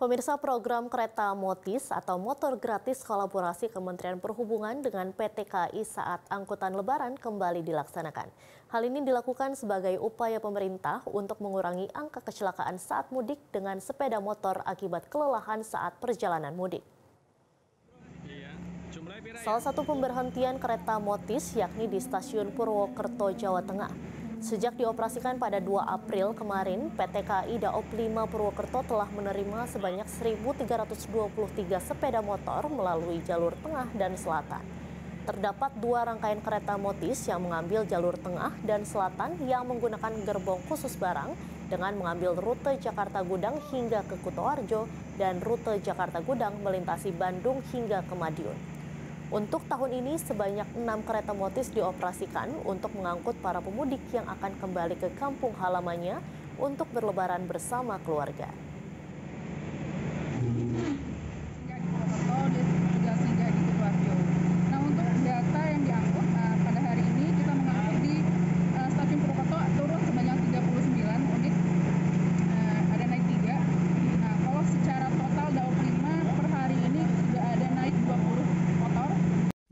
Pemirsa program kereta motis atau motor gratis kolaborasi Kementerian Perhubungan dengan PT KAI saat angkutan lebaran kembali dilaksanakan. Hal ini dilakukan sebagai upaya pemerintah untuk mengurangi angka kecelakaan saat mudik dengan sepeda motor akibat kelelahan saat perjalanan mudik. Salah satu pemberhentian kereta motis yakni di stasiun Purwokerto, Jawa Tengah. Sejak dioperasikan pada 2 April kemarin, PT KAI Daop 5 Purwokerto telah menerima sebanyak 1.323 sepeda motor melalui jalur tengah dan selatan. Terdapat dua rangkaian kereta motis yang mengambil jalur tengah dan selatan yang menggunakan gerbong khusus barang dengan mengambil rute Jakarta Gudang hingga ke Kutoarjo dan rute Jakarta Gudang melintasi Bandung hingga ke Madiun. Untuk tahun ini sebanyak enam kereta motis dioperasikan untuk mengangkut para pemudik yang akan kembali ke kampung halamannya untuk berlebaran bersama keluarga.